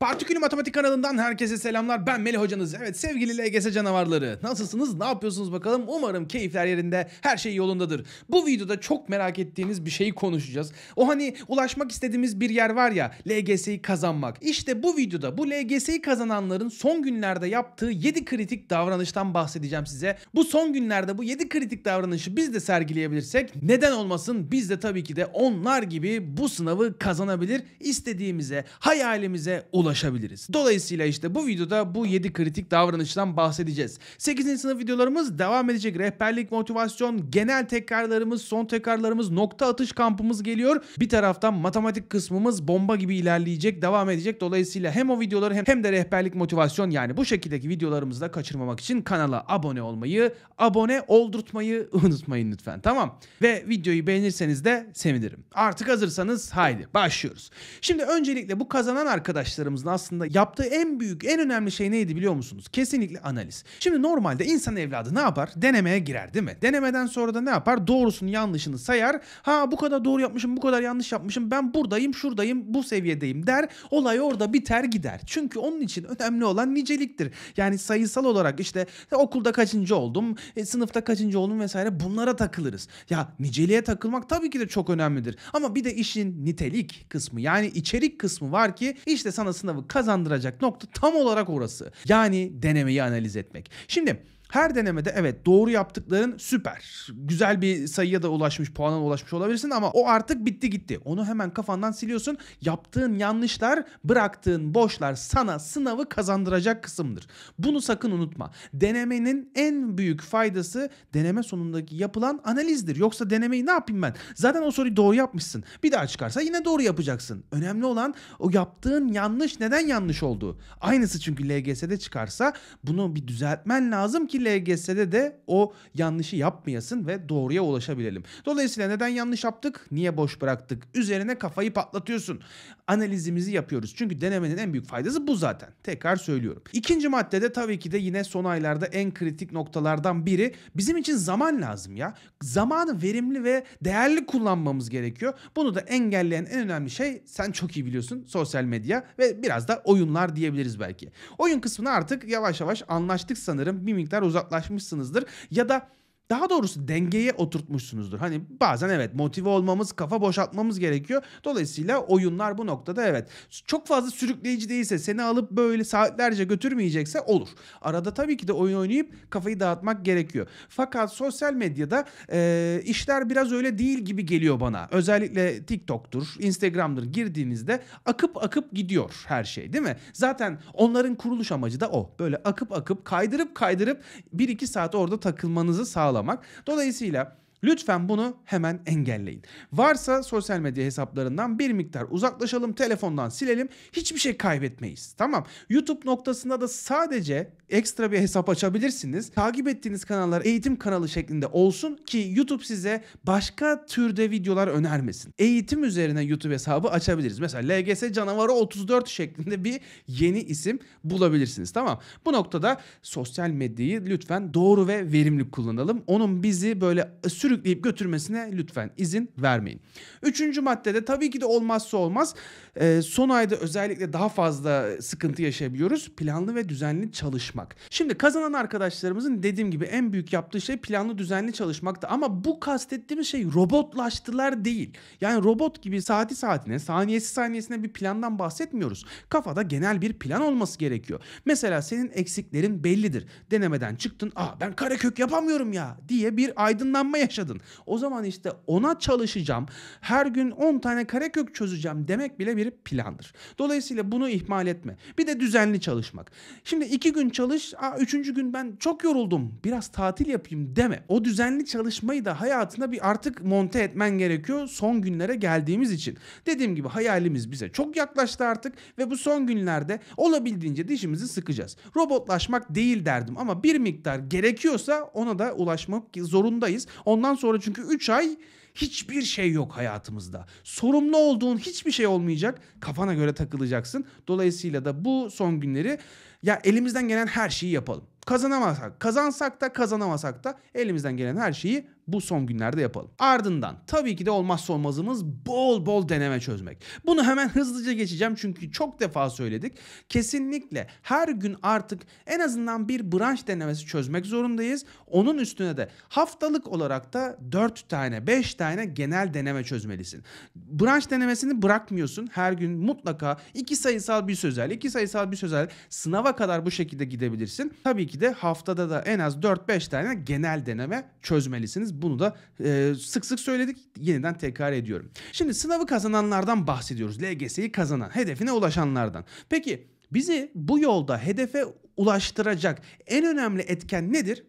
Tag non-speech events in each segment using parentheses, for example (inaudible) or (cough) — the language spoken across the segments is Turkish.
Partikül Matematik kanalından herkese selamlar. Ben Melih hocanız. Evet sevgili LGS canavarları. Nasılsınız? Ne yapıyorsunuz bakalım? Umarım keyifler yerinde. Her şey yolundadır. Bu videoda çok merak ettiğiniz bir şeyi konuşacağız. O hani ulaşmak istediğimiz bir yer var ya LGS'yi kazanmak. İşte bu videoda bu LGS'yi kazananların son günlerde yaptığı 7 kritik davranıştan bahsedeceğim size. Bu son günlerde bu 7 kritik davranışı biz de sergileyebilirsek neden olmasın? Biz de tabii ki de onlar gibi bu sınavı kazanabilir. istediğimize, hayalimize ulaşabiliriz ulaşabiliriz. Dolayısıyla işte bu videoda bu 7 kritik davranıştan bahsedeceğiz. 8. sınıf videolarımız devam edecek. Rehberlik, motivasyon, genel tekrarlarımız, son tekrarlarımız, nokta atış kampımız geliyor. Bir taraftan matematik kısmımız bomba gibi ilerleyecek, devam edecek. Dolayısıyla hem o videoları hem de rehberlik, motivasyon yani bu şekildeki videolarımızı da kaçırmamak için kanala abone olmayı, abone oldurtmayı (laughs) unutmayın lütfen. Tamam. Ve videoyu beğenirseniz de sevinirim. Artık hazırsanız haydi başlıyoruz. Şimdi öncelikle bu kazanan arkadaşlarımız baktığımızda aslında yaptığı en büyük, en önemli şey neydi biliyor musunuz? Kesinlikle analiz. Şimdi normalde insan evladı ne yapar? Denemeye girer değil mi? Denemeden sonra da ne yapar? Doğrusunu yanlışını sayar. Ha bu kadar doğru yapmışım, bu kadar yanlış yapmışım. Ben buradayım, şuradayım, bu seviyedeyim der. Olay orada biter gider. Çünkü onun için önemli olan niceliktir. Yani sayısal olarak işte e, okulda kaçıncı oldum, e, sınıfta kaçıncı oldum vesaire bunlara takılırız. Ya niceliğe takılmak tabii ki de çok önemlidir. Ama bir de işin nitelik kısmı yani içerik kısmı var ki işte sana sınav sınavı kazandıracak nokta tam olarak orası. Yani denemeyi analiz etmek. Şimdi her denemede evet doğru yaptıkların süper. Güzel bir sayıya da ulaşmış, puana ulaşmış olabilirsin ama o artık bitti gitti. Onu hemen kafandan siliyorsun. Yaptığın yanlışlar, bıraktığın boşlar sana sınavı kazandıracak kısımdır. Bunu sakın unutma. Denemenin en büyük faydası deneme sonundaki yapılan analizdir. Yoksa denemeyi ne yapayım ben? Zaten o soruyu doğru yapmışsın. Bir daha çıkarsa yine doğru yapacaksın. Önemli olan o yaptığın yanlış neden yanlış olduğu. Aynısı çünkü LGS'de çıkarsa bunu bir düzeltmen lazım ki ki LGS'de de o yanlışı yapmayasın ve doğruya ulaşabilelim. Dolayısıyla neden yanlış yaptık? Niye boş bıraktık? Üzerine kafayı patlatıyorsun. Analizimizi yapıyoruz. Çünkü denemenin en büyük faydası bu zaten. Tekrar söylüyorum. İkinci maddede tabii ki de yine son aylarda en kritik noktalardan biri bizim için zaman lazım ya. Zamanı verimli ve değerli kullanmamız gerekiyor. Bunu da engelleyen en önemli şey sen çok iyi biliyorsun sosyal medya ve biraz da oyunlar diyebiliriz belki. Oyun kısmını artık yavaş yavaş anlaştık sanırım. Bir miktar uzaklaşmışsınızdır. Ya da daha doğrusu dengeye oturtmuşsunuzdur. Hani bazen evet motive olmamız, kafa boşaltmamız gerekiyor. Dolayısıyla oyunlar bu noktada evet çok fazla sürükleyici değilse, seni alıp böyle saatlerce götürmeyecekse olur. Arada tabii ki de oyun oynayıp kafayı dağıtmak gerekiyor. Fakat sosyal medyada e, işler biraz öyle değil gibi geliyor bana. Özellikle TikTok'tur, Instagram'dır girdiğinizde akıp akıp gidiyor her şey değil mi? Zaten onların kuruluş amacı da o. Böyle akıp akıp kaydırıp kaydırıp 1-2 saat orada takılmanızı sağlar sağlamak. Dolayısıyla Lütfen bunu hemen engelleyin. Varsa sosyal medya hesaplarından bir miktar uzaklaşalım, telefondan silelim. Hiçbir şey kaybetmeyiz. Tamam. YouTube noktasında da sadece ekstra bir hesap açabilirsiniz. Takip ettiğiniz kanallar eğitim kanalı şeklinde olsun ki YouTube size başka türde videolar önermesin. Eğitim üzerine YouTube hesabı açabiliriz. Mesela LGS canavarı 34 şeklinde bir yeni isim bulabilirsiniz. Tamam. Bu noktada sosyal medyayı lütfen doğru ve verimli kullanalım. Onun bizi böyle sür sürükleyip götürmesine lütfen izin vermeyin. Üçüncü maddede tabii ki de olmazsa olmaz. E, son ayda özellikle daha fazla sıkıntı yaşayabiliyoruz. Planlı ve düzenli çalışmak. Şimdi kazanan arkadaşlarımızın dediğim gibi en büyük yaptığı şey planlı düzenli çalışmakta. Ama bu kastettiğimiz şey robotlaştılar değil. Yani robot gibi saati saatine, saniyesi saniyesine bir plandan bahsetmiyoruz. Kafada genel bir plan olması gerekiyor. Mesela senin eksiklerin bellidir. Denemeden çıktın, aa ben karekök yapamıyorum ya diye bir aydınlanma yaşadın başladın. O zaman işte ona çalışacağım. Her gün 10 tane karekök çözeceğim demek bile bir plandır. Dolayısıyla bunu ihmal etme. Bir de düzenli çalışmak. Şimdi iki gün çalış, Aa, üçüncü gün ben çok yoruldum biraz tatil yapayım deme. O düzenli çalışmayı da hayatına bir artık monte etmen gerekiyor son günlere geldiğimiz için. Dediğim gibi hayalimiz bize çok yaklaştı artık ve bu son günlerde olabildiğince dişimizi sıkacağız. Robotlaşmak değil derdim ama bir miktar gerekiyorsa ona da ulaşmak zorundayız. Ondan Ondan sonra çünkü 3 ay hiçbir şey yok hayatımızda. Sorumlu olduğun hiçbir şey olmayacak. Kafana göre takılacaksın. Dolayısıyla da bu son günleri ya elimizden gelen her şeyi yapalım. kazanamasak kazansak da kazanamasak da elimizden gelen her şeyi bu son günlerde yapalım. Ardından tabii ki de olmazsa olmazımız bol bol deneme çözmek. Bunu hemen (laughs) hızlıca geçeceğim çünkü çok defa söyledik. Kesinlikle her gün artık en azından bir branş denemesi çözmek zorundayız. Onun üstüne de haftalık olarak da 4 tane 5 tane genel deneme çözmelisin. Branş denemesini bırakmıyorsun. Her gün mutlaka iki sayısal bir sözel, iki sayısal bir sözel sınava kadar bu şekilde gidebilirsin. Tabii ki de haftada da en az 4-5 tane genel deneme çözmelisiniz bunu da e, sık sık söyledik. Yeniden tekrar ediyorum. Şimdi sınavı kazananlardan bahsediyoruz. LGS'yi kazanan, hedefine ulaşanlardan. Peki bizi bu yolda hedefe ulaştıracak en önemli etken nedir?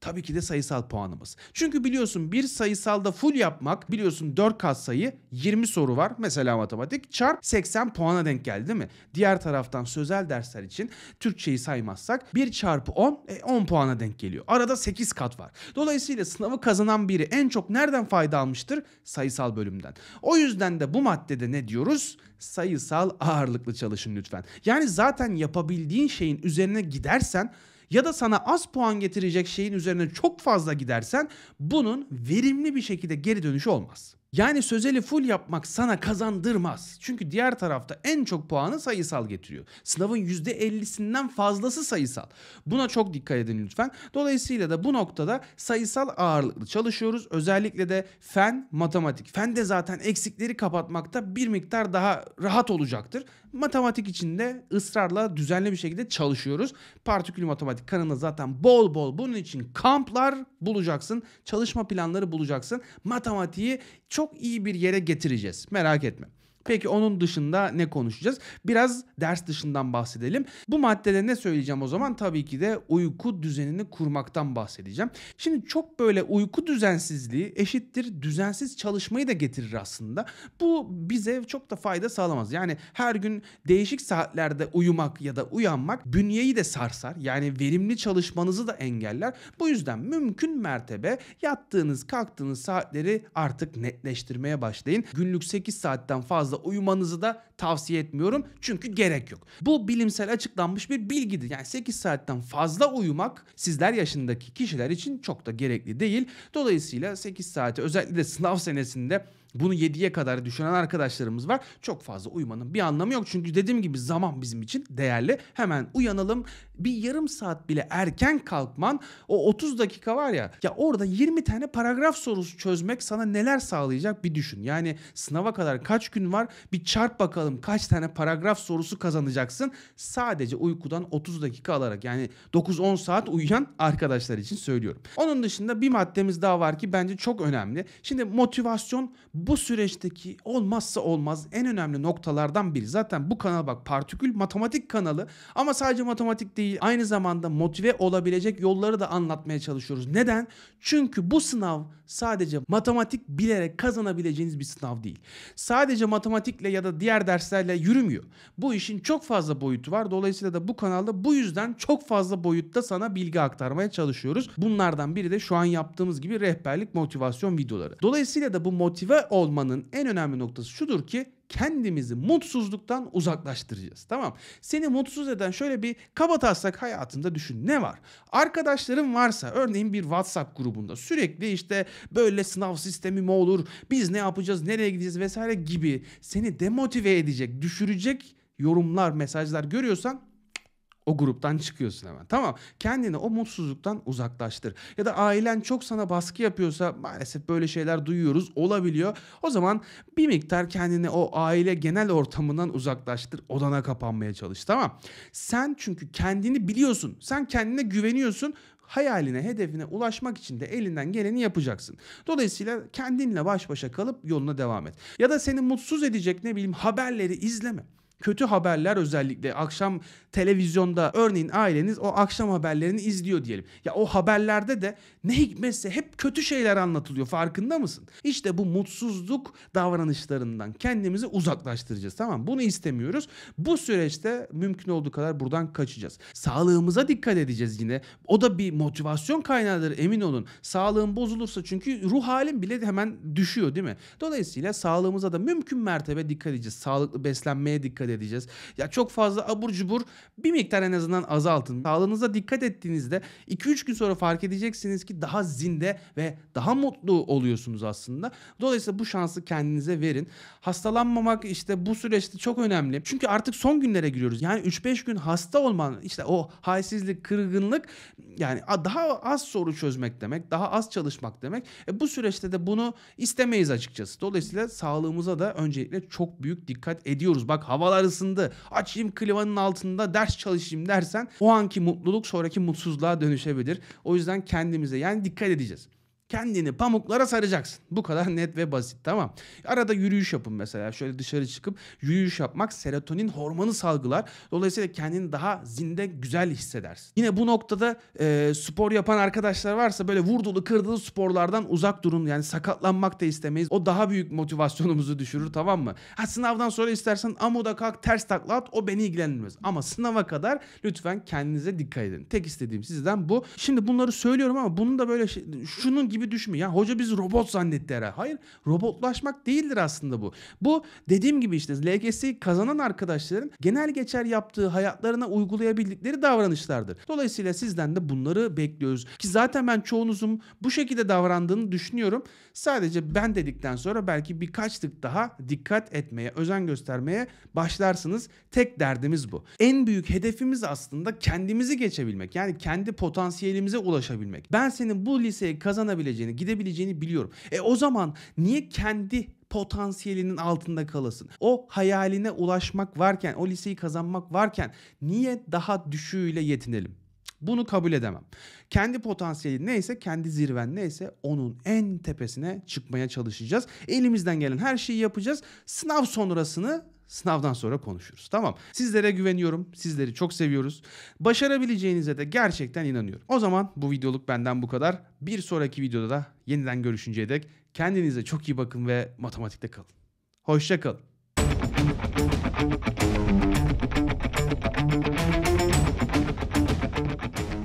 Tabii ki de sayısal puanımız. Çünkü biliyorsun bir sayısalda full yapmak biliyorsun 4 sayı 20 soru var mesela matematik çarp 80 puana denk geldi değil mi? Diğer taraftan sözel dersler için Türkçeyi saymazsak 1 çarpı 10 e, 10 puana denk geliyor. Arada 8 kat var. Dolayısıyla sınavı kazanan biri en çok nereden fayda almıştır? Sayısal bölümden. O yüzden de bu maddede ne diyoruz? Sayısal ağırlıklı çalışın lütfen. Yani zaten yapabildiğin şeyin üzerine gidersen ya da sana az puan getirecek şeyin üzerine çok fazla gidersen bunun verimli bir şekilde geri dönüşü olmaz. Yani sözeli full yapmak sana kazandırmaz. Çünkü diğer tarafta en çok puanı sayısal getiriyor. Sınavın %50'sinden fazlası sayısal. Buna çok dikkat edin lütfen. Dolayısıyla da bu noktada sayısal ağırlıklı çalışıyoruz. Özellikle de fen, matematik. Fen de zaten eksikleri kapatmakta bir miktar daha rahat olacaktır. Matematik için de ısrarla düzenli bir şekilde çalışıyoruz. Partikül matematik kanalı zaten bol bol bunun için kamplar bulacaksın. Çalışma planları bulacaksın. Matematiği çok iyi bir yere getireceğiz. Merak etme. Peki onun dışında ne konuşacağız? Biraz ders dışından bahsedelim. Bu maddede ne söyleyeceğim o zaman? Tabii ki de uyku düzenini kurmaktan bahsedeceğim. Şimdi çok böyle uyku düzensizliği eşittir düzensiz çalışmayı da getirir aslında. Bu bize çok da fayda sağlamaz. Yani her gün değişik saatlerde uyumak ya da uyanmak bünyeyi de sarsar. Yani verimli çalışmanızı da engeller. Bu yüzden mümkün mertebe yattığınız kalktığınız saatleri artık netleştirmeye başlayın. Günlük 8 saatten fazla fazla uyumanızı da tavsiye etmiyorum. Çünkü gerek yok. Bu bilimsel açıklanmış bir bilgidir. Yani 8 saatten fazla uyumak sizler yaşındaki kişiler için çok da gerekli değil. Dolayısıyla 8 saati özellikle de sınav senesinde bunu 7'ye kadar düşünen arkadaşlarımız var. Çok fazla uyumanın bir anlamı yok. Çünkü dediğim gibi zaman bizim için değerli. Hemen uyanalım, bir yarım saat bile erken kalkman o 30 dakika var ya ya orada 20 tane paragraf sorusu çözmek sana neler sağlayacak bir düşün. Yani sınava kadar kaç gün var bir çarp bakalım kaç tane paragraf sorusu kazanacaksın sadece uykudan 30 dakika alarak yani 9-10 saat uyuyan arkadaşlar için söylüyorum. Onun dışında bir maddemiz daha var ki bence çok önemli. Şimdi motivasyon bu süreçteki olmazsa olmaz en önemli noktalardan biri. Zaten bu kanal bak partikül matematik kanalı ama sadece matematik değil aynı zamanda motive olabilecek yolları da anlatmaya çalışıyoruz. Neden? Çünkü bu sınav sadece matematik bilerek kazanabileceğiniz bir sınav değil. Sadece matematikle ya da diğer derslerle yürümüyor. Bu işin çok fazla boyutu var. Dolayısıyla da bu kanalda bu yüzden çok fazla boyutta sana bilgi aktarmaya çalışıyoruz. Bunlardan biri de şu an yaptığımız gibi rehberlik motivasyon videoları. Dolayısıyla da bu motive olmanın en önemli noktası şudur ki kendimizi mutsuzluktan uzaklaştıracağız. Tamam. Seni mutsuz eden şöyle bir kabataslak hayatında düşün. Ne var? Arkadaşların varsa örneğin bir WhatsApp grubunda sürekli işte böyle sınav sistemi mi olur? Biz ne yapacağız? Nereye gideceğiz vesaire gibi seni demotive edecek, düşürecek yorumlar, mesajlar görüyorsan o gruptan çıkıyorsun hemen. Tamam kendini o mutsuzluktan uzaklaştır. Ya da ailen çok sana baskı yapıyorsa maalesef böyle şeyler duyuyoruz olabiliyor. O zaman bir miktar kendini o aile genel ortamından uzaklaştır. Odana kapanmaya çalış tamam. Sen çünkü kendini biliyorsun. Sen kendine güveniyorsun hayaline, hedefine ulaşmak için de elinden geleni yapacaksın. Dolayısıyla kendinle baş başa kalıp yoluna devam et. Ya da seni mutsuz edecek ne bileyim haberleri izleme kötü haberler özellikle akşam televizyonda örneğin aileniz o akşam haberlerini izliyor diyelim. Ya o haberlerde de ne hikmetse hep kötü şeyler anlatılıyor farkında mısın? İşte bu mutsuzluk davranışlarından kendimizi uzaklaştıracağız tamam Bunu istemiyoruz. Bu süreçte mümkün olduğu kadar buradan kaçacağız. Sağlığımıza dikkat edeceğiz yine. O da bir motivasyon kaynağıdır emin olun. Sağlığın bozulursa çünkü ruh halim bile hemen düşüyor değil mi? Dolayısıyla sağlığımıza da mümkün mertebe dikkat edeceğiz. Sağlıklı beslenmeye dikkat dikkat edeceğiz. Ya çok fazla abur cubur bir miktar en azından azaltın. Sağlığınıza dikkat ettiğinizde 2-3 gün sonra fark edeceksiniz ki daha zinde ve daha mutlu oluyorsunuz aslında. Dolayısıyla bu şansı kendinize verin. Hastalanmamak işte bu süreçte çok önemli. Çünkü artık son günlere giriyoruz. Yani 3-5 gün hasta olman işte o halsizlik, kırgınlık yani daha az soru çözmek demek, daha az çalışmak demek. E bu süreçte de bunu istemeyiz açıkçası. Dolayısıyla sağlığımıza da öncelikle çok büyük dikkat ediyoruz. Bak havalar hava arasında açayım klimanın altında ders çalışayım dersen o anki mutluluk sonraki mutsuzluğa dönüşebilir. O yüzden kendimize yani dikkat edeceğiz kendini pamuklara saracaksın. Bu kadar (laughs) net ve basit tamam. Arada yürüyüş yapın mesela. Şöyle dışarı çıkıp yürüyüş yapmak serotonin hormonu salgılar. Dolayısıyla kendini daha zinde güzel hissedersin. Yine bu noktada e, spor yapan arkadaşlar varsa böyle vurdulu kırdılı sporlardan uzak durun. Yani sakatlanmak da istemeyiz. O daha büyük motivasyonumuzu düşürür tamam mı? Ha sınavdan sonra istersen amuda kalk ters takla at o beni ilgilendirmez. Ama sınava kadar lütfen kendinize dikkat edin. Tek istediğim sizden bu. Şimdi bunları söylüyorum ama bunu da böyle şey, şunun gibi gibi düşünme. Ya hoca biz robot zannetti herhalde. Hayır robotlaşmak değildir aslında bu. Bu dediğim gibi işte LGS'yi kazanan arkadaşların genel geçer yaptığı hayatlarına uygulayabildikleri davranışlardır. Dolayısıyla sizden de bunları bekliyoruz. Ki zaten ben çoğunuzun bu şekilde davrandığını düşünüyorum. Sadece ben dedikten sonra belki birkaç tık daha dikkat etmeye, özen göstermeye başlarsınız. Tek derdimiz bu. En büyük hedefimiz aslında kendimizi geçebilmek. Yani kendi potansiyelimize ulaşabilmek. Ben senin bu liseyi kazanabileceğini yapabileceğini, gidebileceğini biliyorum. E o zaman niye kendi potansiyelinin altında kalasın? O hayaline ulaşmak varken, o liseyi kazanmak varken niye daha düşüğüyle yetinelim? Bunu kabul edemem. Kendi potansiyeli neyse, kendi zirven neyse onun en tepesine çıkmaya çalışacağız. Elimizden gelen her şeyi yapacağız. Sınav sonrasını Sınavdan sonra konuşuruz. Tamam. Sizlere güveniyorum. Sizleri çok seviyoruz. Başarabileceğinize de gerçekten inanıyorum. O zaman bu videoluk benden bu kadar. Bir sonraki videoda da yeniden görüşünceye dek kendinize çok iyi bakın ve matematikte kalın. Hoşça kalın. Thank you.